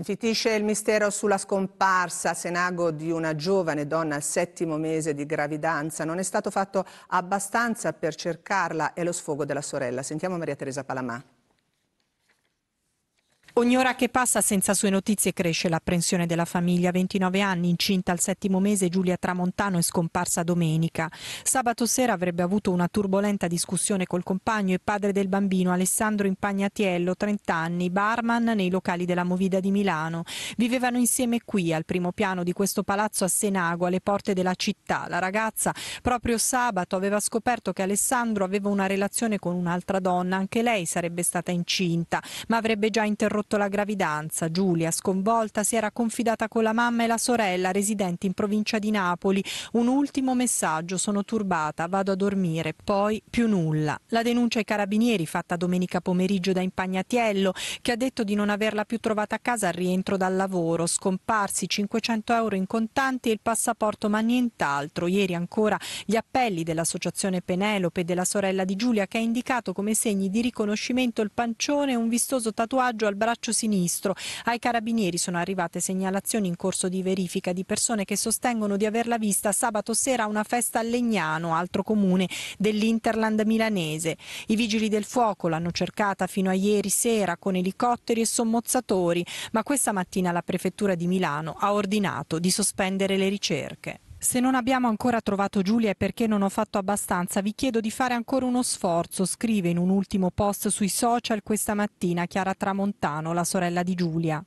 Si infittisce il mistero sulla scomparsa a Senago di una giovane donna al settimo mese di gravidanza. Non è stato fatto abbastanza per cercarla e lo sfogo della sorella. Sentiamo Maria Teresa Palamà. Ogni ora che passa senza sue notizie cresce l'apprensione della famiglia. 29 anni, incinta al settimo mese, Giulia Tramontano è scomparsa domenica. Sabato sera avrebbe avuto una turbolenta discussione col compagno e padre del bambino Alessandro Impagnatiello, 30 anni, barman nei locali della Movida di Milano. Vivevano insieme qui, al primo piano di questo palazzo a Senago, alle porte della città. La ragazza, proprio sabato, aveva scoperto che Alessandro aveva una relazione con un'altra donna. Anche lei sarebbe stata incinta, ma avrebbe già interrotto interrotto la gravidanza. Giulia, sconvolta, si era confidata con la mamma e la sorella residenti in provincia di Napoli. Un ultimo messaggio, sono turbata, vado a dormire, poi più nulla. La denuncia ai carabinieri fatta domenica pomeriggio da Impagnatiello, che ha detto di non averla più trovata a casa al rientro dal lavoro, scomparsi 500 euro in contanti e il passaporto, ma nient'altro. Ieri ancora gli appelli dell'associazione Penelope e della sorella di Giulia che ha indicato come segni di riconoscimento il pancione e un vistoso tatuaggio al braccio braccio sinistro. Ai carabinieri sono arrivate segnalazioni in corso di verifica di persone che sostengono di averla vista sabato sera a una festa a Legnano, altro comune dell'Interland milanese. I vigili del fuoco l'hanno cercata fino a ieri sera con elicotteri e sommozzatori, ma questa mattina la prefettura di Milano ha ordinato di sospendere le ricerche. Se non abbiamo ancora trovato Giulia è perché non ho fatto abbastanza. Vi chiedo di fare ancora uno sforzo, scrive in un ultimo post sui social questa mattina Chiara Tramontano, la sorella di Giulia.